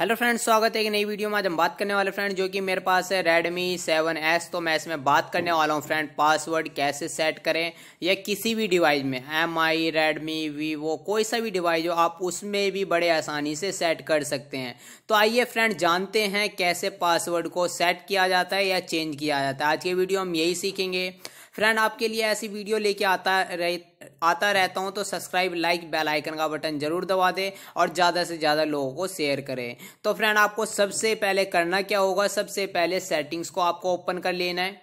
hello friends स्वागत है एक नई वीडियो में आज हम बात करने वाले फ्रेंड जो कि मेरे पास है सेवन 7s तो मैं इसमें बात करने वाला हूँ फ्रेंड पासवर्ड कैसे सेट करें या किसी भी डिवाइस में एम आई रेडमी वीवो कोई सा भी डिवाइस हो आप उसमें भी बड़े आसानी से सेट कर सकते हैं तो आइए फ्रेंड जानते हैं कैसे पासवर्ड को सेट किया जाता है या चेंज किया जाता है आज के वीडियो हम यही सीखेंगे फ्रेंड आपके लिए ऐसी वीडियो लेके आता रहे आता रहता हूँ तो सब्सक्राइब लाइक बेल आइकन का बटन जरूर दबा दें और ज़्यादा से ज़्यादा लोगों को शेयर करें तो फ्रेंड आपको सबसे पहले करना क्या होगा सबसे पहले सेटिंग्स को आपको ओपन कर लेना है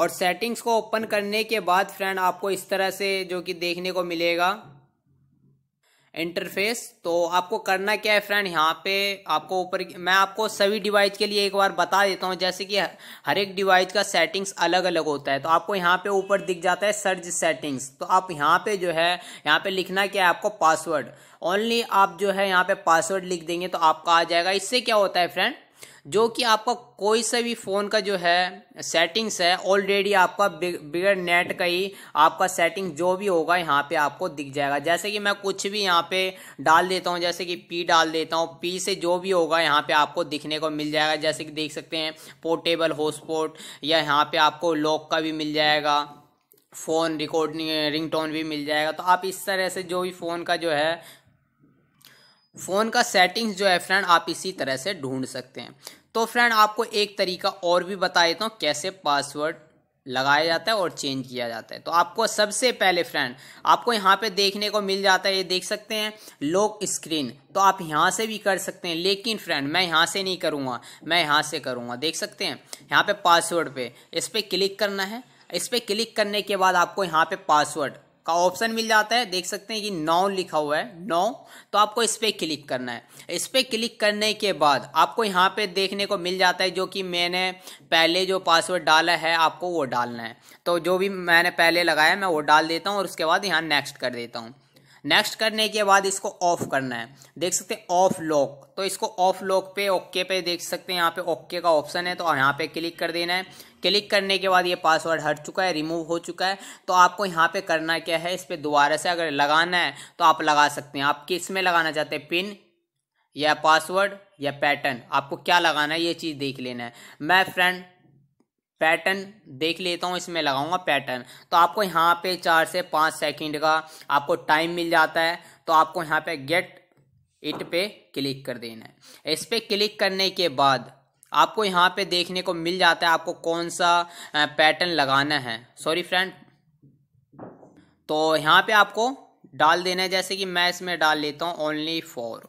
और सेटिंग्स को ओपन करने के बाद फ्रेंड आपको इस तरह से जो कि देखने को मिलेगा इंटरफेस तो आपको करना क्या है फ्रेंड यहाँ पे आपको ऊपर मैं आपको सभी डिवाइस के लिए एक बार बता देता हूँ जैसे कि हर एक डिवाइस का सेटिंग्स अलग अलग होता है तो आपको यहाँ पे ऊपर दिख जाता है सर्च सेटिंग्स तो आप यहाँ पे जो है यहाँ पे लिखना क्या है आपको पासवर्ड ओनली आप जो है यहाँ पे पासवर्ड लिख देंगे तो आपका आ जाएगा इससे क्या होता है फ्रेंड जो कि आपका कोई से भी फ़ोन का जो है सेटिंग्स है ऑलरेडी आपका बिगर नेट का ही आपका सेटिंग जो भी होगा यहाँ पे आपको दिख जाएगा जैसे कि मैं कुछ भी यहाँ पे डाल देता हूँ जैसे कि पी डाल देता हूँ पी से जो भी होगा यहाँ पे आपको दिखने को मिल जाएगा जैसे कि देख सकते हैं पोर्टेबल हॉटस्पॉट या यहाँ पे आपको लॉक का भी मिल जाएगा फ़ोन रिकॉर्डिंग रिंगटोन भी मिल जाएगा तो आप इस तरह से जो भी फ़ोन का जो है फ़ोन का सेटिंग्स जो है फ्रेंड आप इसी तरह से ढूंढ सकते हैं तो फ्रेंड आपको एक तरीका और भी बता देता हूँ कैसे पासवर्ड लगाया जाता है और चेंज किया जाता है तो आपको सबसे पहले फ्रेंड आपको यहाँ पे देखने को मिल जाता है ये देख सकते हैं लॉक स्क्रीन तो आप यहाँ से भी कर सकते हैं लेकिन फ्रेंड मैं यहाँ से नहीं करूँगा मैं यहाँ से करूँगा देख सकते हैं यहाँ पे पासवर्ड पे इस पर क्लिक करना है इस पर क्लिक करने के बाद आपको यहाँ पे पासवर्ड का ऑप्शन मिल जाता है देख सकते हैं कि नौ लिखा हुआ है नौ तो आपको इस पर क्लिक करना है इस पर क्लिक करने के बाद आपको यहाँ पे देखने को मिल जाता है जो कि मैंने पहले जो पासवर्ड डाला है आपको वो डालना है तो जो भी मैंने पहले लगाया मैं वो डाल देता हूँ और उसके बाद यहाँ नेक्स्ट कर देता हूँ नेक्स्ट करने के बाद इसको ऑफ करना है देख सकते हैं ऑफ लॉक तो इसको ऑफ लॉक पे ओके पे देख सकते हैं यहाँ पे ओके का ऑप्शन है तो यहाँ पे क्लिक कर देना है क्लिक करने के बाद ये पासवर्ड हट चुका है रिमूव हो चुका है तो आपको यहाँ पे करना क्या है इस पर दोबारा से अगर लगाना है तो आप लगा सकते हैं आप किस में लगाना चाहते हैं पिन या पासवर्ड या पैटर्न आपको क्या लगाना है ये चीज़ देख लेना है मैं फ्रेंड पैटर्न देख लेता हूँ इसमें लगाऊंगा पैटर्न तो आपको यहाँ पे चार से पाँच सेकंड का आपको टाइम मिल जाता है तो आपको यहाँ पे गेट इट पे क्लिक कर देना है इस पर क्लिक करने के बाद आपको यहाँ पे देखने को मिल जाता है आपको कौन सा पैटर्न लगाना है सॉरी फ्रेंड तो यहाँ पे आपको डाल देना है जैसे कि मैं इसमें डाल लेता हूँ ओनली फोर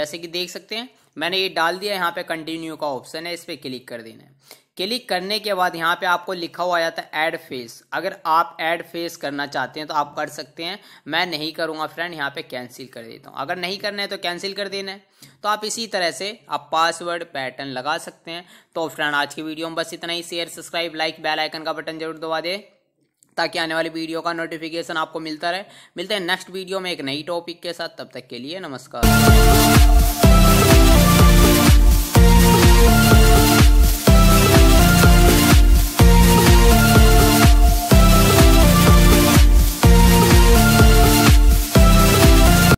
जैसे कि देख सकते हैं मैंने ये डाल दिया यहाँ पे कंटिन्यू का ऑप्शन है इस पर क्लिक कर देना है क्लिक करने के बाद यहाँ पे आपको लिखा हुआ आ जाता है ऐड फेस अगर आप ऐड फेस करना चाहते हैं तो आप कर सकते हैं मैं नहीं करूँगा फ्रेंड यहाँ पे कैंसिल कर देता हूँ अगर नहीं करना है तो कैंसिल कर देना है तो आप इसी तरह से आप पासवर्ड पैटर्न लगा सकते हैं तो फ्रेंड आज की वीडियो में बस इतना ही share subscribe like bell icon का बटन जरूर दबा दे ताकि आने वाली वीडियो का नोटिफिकेशन आपको मिलता रहे मिलते हैं नेक्स्ट वीडियो में एक नई टॉपिक के साथ तब तक के लिए नमस्कार